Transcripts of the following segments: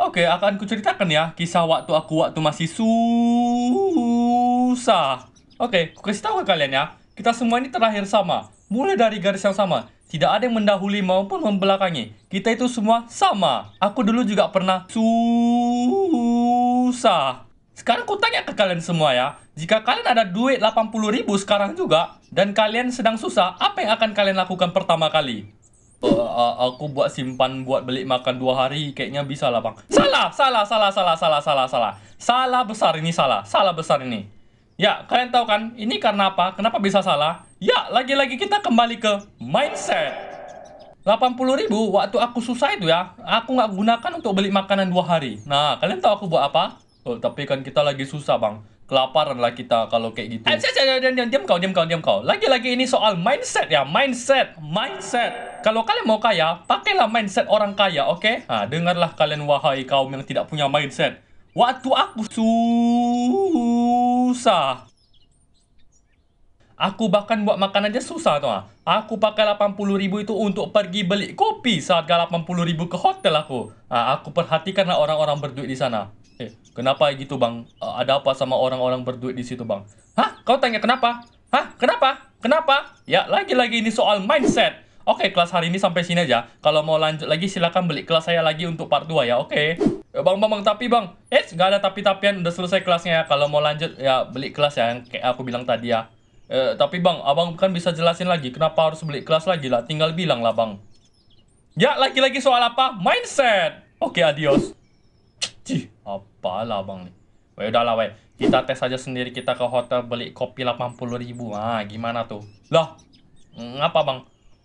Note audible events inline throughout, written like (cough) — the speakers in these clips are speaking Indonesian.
Oke, akan kuceritakan ya kisah waktu aku waktu masih susah. Oke, okay, kasih tahu ke kalian ya. Kita semua ini terakhir sama, mulai dari garis yang sama. Tidak ada yang mendahului maupun membelakangi. Kita itu semua sama. Aku dulu juga pernah susah. Sekarang aku tanya ke kalian semua ya. Jika kalian ada duit 80 ribu sekarang juga, dan kalian sedang susah, apa yang akan kalian lakukan pertama kali? uh, aku buat simpan buat beli makan dua hari kayaknya bisa lah bang salah salah salah salah salah salah salah salah besar ini salah salah besar ini ya kalian tahu kan ini karena apa kenapa bisa salah ya lagi-lagi kita kembali ke mindset 80 ribu waktu aku susah itu ya aku nggak gunakan untuk beli makanan dua hari nah kalian tahu aku buat apa oh, tapi kan kita lagi susah bang kelaparan lah kita kalau kayak gitu. Eh, diam, diam, diam, diam kau, diam kau, diam kau. Lagi-lagi ini soal mindset ya, mindset, mindset. Kalau kalian mau kaya, pakailah mindset orang kaya, oke? Okay? Ah, dengarlah kalian wahai kaum yang tidak punya mindset. Waktu aku susah. Aku bahkan buat makan aja susah tu ah. Aku pakai 80 ribu itu untuk pergi beli kopi saat 80 ribu ke hotel aku. Ah, aku perhatikanlah orang-orang berduit di sana. Eh, kenapa gitu bang? Eh, ada apa sama orang-orang berduit di situ bang? Hah? Kau tanya kenapa? Hah? Kenapa? Kenapa? Ya, lagi-lagi ini soal mindset. Oke, okay, kelas hari ini sampai sini aja. Kalau mau lanjut lagi, silahkan beli kelas saya lagi untuk part 2 ya, oke? Okay? Eh, bang, bang, bang, tapi bang, eh, nggak ada tapi-tapian, udah selesai kelasnya ya. Kalau mau lanjut, ya beli kelas ya, yang kayak aku bilang tadi ya. Eh, tapi bang, abang kan bisa jelasin lagi, kenapa harus beli kelas lagi lah, tinggal bilang lah bang. Ya, lagi-lagi soal apa? Mindset! Oke, okay, adios. Cih, apalah bang nih. udahlah weh. Kita tes aja sendiri kita ke hotel beli kopi 80 ribu. Ah, gimana tuh? Loh, ngapa bang?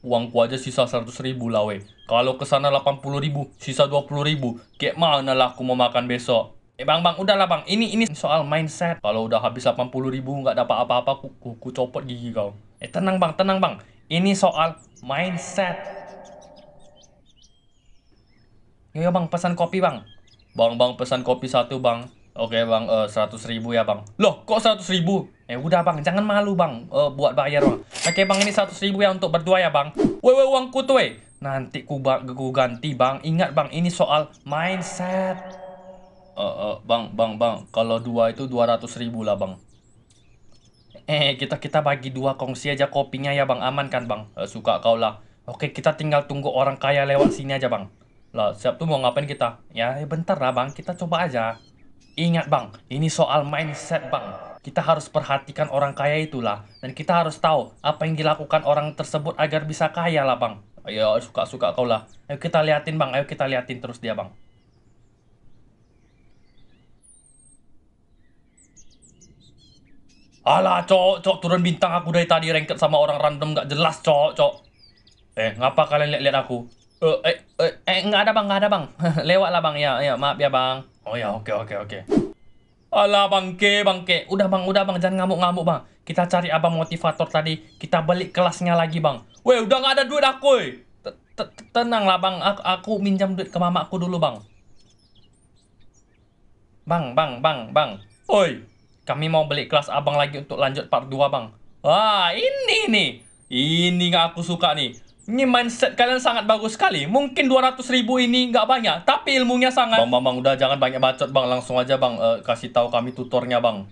uangku aja sisa 100 ribu lah weh. Kalau kesana 80 ribu, sisa 20 ribu. Kayak mana lah aku mau makan besok? Eh bang bang, udahlah bang. Ini ini soal mindset. Kalau udah habis 80 ribu nggak dapat apa-apa, ku, ku, ku copot gigi kau. Eh tenang bang, tenang bang. Ini soal mindset. Yo iya, bang, pesan kopi bang. Bang bang, pesan kopi satu bang. Oke bang, eh, seratus uh, ribu ya bang. Loh, kok seratus ribu? eh udah bang, jangan malu bang uh, buat bayar bang. Oke bang ini 100 ribu ya untuk berdua ya bang. Woi woi uangku tuh weh. Nanti ku, ku ganti bang. Ingat bang ini soal mindset. Uh, uh, bang bang bang kalau dua itu 200 ribu lah bang. Eh kita kita bagi dua kongsi aja kopinya ya bang aman kan bang. Uh, suka kau lah. Oke kita tinggal tunggu orang kaya lewat sini aja bang. Lah siap tuh mau ngapain kita? Ya bentar lah bang kita coba aja. Ingat bang ini soal mindset bang kita harus perhatikan orang kaya itulah dan kita harus tahu apa yang dilakukan orang tersebut agar bisa kaya lah bang ya suka-suka kau lah ayo kita liatin bang ayo kita liatin terus dia bang Alah cok, cok turun bintang aku dari tadi rengket sama orang random gak jelas cok, cok. Eh, ngapa kalian lihat-lihat aku? Eh, eh, eh, eh, nggak ada bang, nggak ada bang. (laughs) Lewat lah bang, ya, ya, maaf ya bang. Oh ya, oke, oke, oke. Alah bangke, bangke. Udah bang, udah bang, jangan ngamuk-ngamuk bang. Kita cari abang motivator tadi, kita balik kelasnya lagi bang. Weh, udah nggak ada duit aku. Tenang lah bang, aku, aku minjam duit ke mama aku dulu bang. Bang, bang, bang, bang. Oi, kami mau beli kelas abang lagi untuk lanjut part 2 bang. Wah, ini nih. Ini nggak aku suka nih. Ini mindset kalian sangat bagus sekali. Mungkin 200 ribu ini nggak banyak, tapi ilmunya sangat... Bang, bang, bang, udah jangan banyak bacot, bang. Langsung aja, bang. Uh, kasih tahu kami tutornya, bang.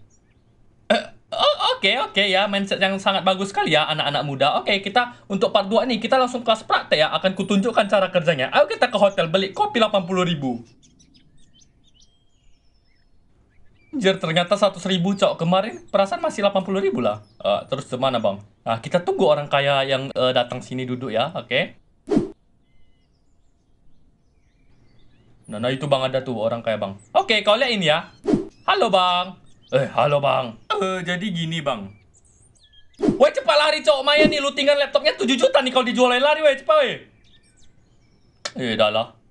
Eh, oh, oke, uh, oke okay, okay, ya. Mindset yang sangat bagus sekali ya, anak-anak muda. Oke, okay, kita untuk part 2 nih, kita langsung kelas praktek ya. Akan kutunjukkan cara kerjanya. Ayo kita ke hotel, beli kopi 80 ribu. Anjir, ternyata 100 ribu, Cok. Kemarin perasaan masih 80 ribu lah. Uh, terus kemana, Bang? Nah, kita tunggu orang kaya yang uh, datang sini duduk ya, oke? Okay? Nah, nah, itu Bang ada tuh, orang kaya, Bang. Oke, okay, kau lihat ini ya. Halo, Bang. Eh, halo, Bang. Uh, jadi gini, Bang. Woi, cepat lari, Cok. Maya nih, lutingan laptopnya 7 juta nih kalau dijual lari, woi. Cepat, woi. Eh, dah lah.